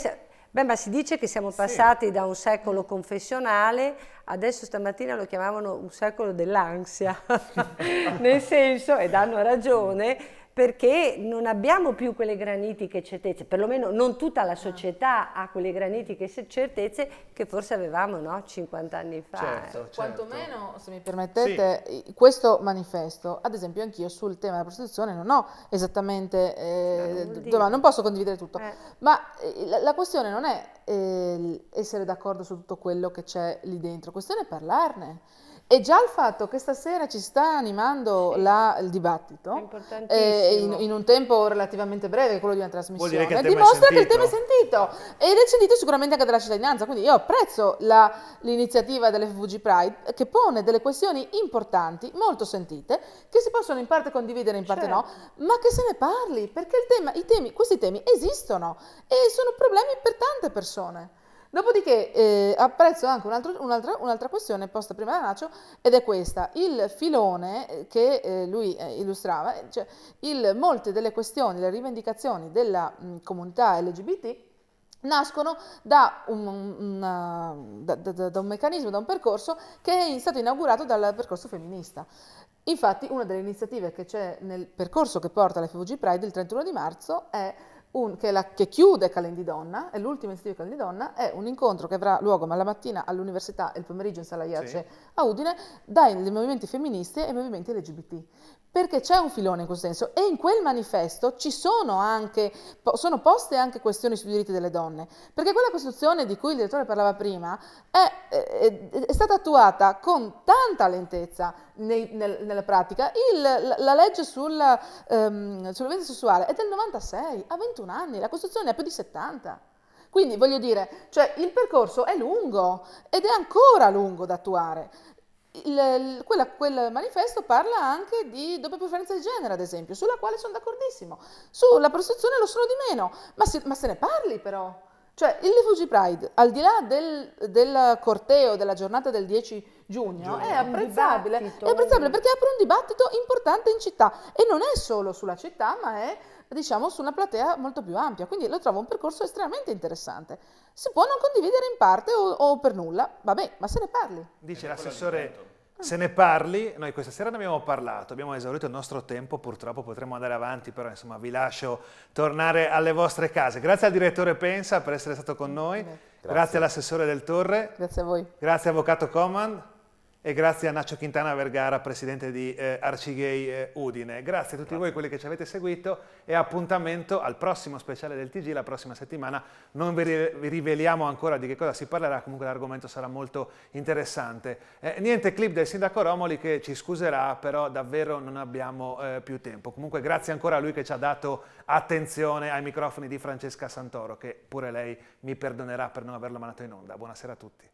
Beh, ma si dice che siamo passati sì. da un secolo confessionale, adesso stamattina lo chiamavano un secolo dell'ansia, nel senso, ed hanno ragione, perché non abbiamo più quelle granitiche certezze, perlomeno non tutta la ah. società ha quelle granitiche certezze che forse avevamo no? 50 anni fa. Eh. Certo, certo. Quantomeno, se mi permettete, sì. questo manifesto, ad esempio anch'io sul tema della prostituzione non ho esattamente, eh, non, non, posso condividere tutto, eh. ma eh, la, la, questione non è eh, essere d'accordo su tutto quello che c'è lì dentro, la questione è parlarne e già il fatto che stasera ci sta animando sì. la, il dibattito eh, in, in, un tempo relativamente breve, quello di una trasmissione, che eh, dimostra che il tema è sentito ed è sentito sicuramente anche dalla cittadinanza. Quindi io apprezzo la, l'iniziativa dell'FVG Pride che pone delle questioni importanti, molto sentite, che si possono in parte condividere, in parte certo. no, ma che se ne parli perché tema, temi, questi temi esistono e sono problemi per tante persone. Dopodiché eh, apprezzo anche un'altra, un un questione posta prima da Nacio ed è questa, il filone eh, che eh, lui eh, illustrava, eh, cioè il, molte delle questioni, le rivendicazioni della mh, mm, comunità LGBT nascono da un, una, da, da, da un, meccanismo, da un percorso che è stato inaugurato dal percorso femminista. Infatti una delle iniziative che c'è nel percorso che porta la FVG Pride il 31 di marzo è un, che, la, che, chiude Calendidonna, è l'ultimo istituto di Calendidonna, è un incontro che avrà luogo ma la mattina all'università e il pomeriggio in Sala Iace sì. a Udine, dai movimenti femministi e movimenti LGBT. Perché c'è un filone in questo senso e in quel manifesto ci sono anche, po, sono poste anche questioni sui diritti delle donne, perché quella Costituzione di cui il direttore parlava prima è, è, è stata attuata con tanta lentezza nei, nel, nella pratica. Il, la, la, legge sulla, um, ehm, sulla violenza sessuale è del 96, a 21 61 anni, la Costituzione ha più di 70. Quindi voglio dire, cioè, il percorso è lungo ed è ancora lungo da attuare. Il, quella, quel manifesto parla anche di doppia preferenza di genere, ad esempio, sulla quale sono d'accordissimo. Sulla prostituzione lo sono di meno, ma se, ma se ne parli però. Cioè, il Refugee Pride, al di là del, del, corteo della giornata del 10 giugno, giugno. È, apprezzabile, è apprezzabile perché apre un dibattito importante in città e non è solo sulla città, ma è diciamo, su una platea molto più ampia. Quindi lo trovo un percorso estremamente interessante. Si può non condividere in parte o, o per nulla, vabbè, ma se ne parli. Dice eh, l'assessore... Se ne parli, noi questa sera ne abbiamo parlato, abbiamo esaurito il nostro tempo, purtroppo potremo andare avanti, però insomma vi lascio tornare alle vostre case. Grazie al direttore Pensa per essere stato con noi, grazie, grazie all'assessore del Torre, grazie a voi, grazie avvocato Coman, e grazie a Nacio Quintana Vergara, presidente di eh, Arcigay eh, Udine. Grazie a tutti grazie. voi quelli che ci avete seguito e appuntamento al prossimo speciale del TG la prossima settimana. Non vi, vi riveliamo ancora di che cosa si parlerà, comunque l'argomento sarà molto interessante. Eh, niente clip del sindaco Romoli che ci scuserà, però davvero non abbiamo eh, più tempo. Comunque grazie ancora a lui che ci ha dato attenzione ai microfoni di Francesca Santoro, che pure lei mi perdonerà per non averlo mandato in onda. Buonasera a tutti.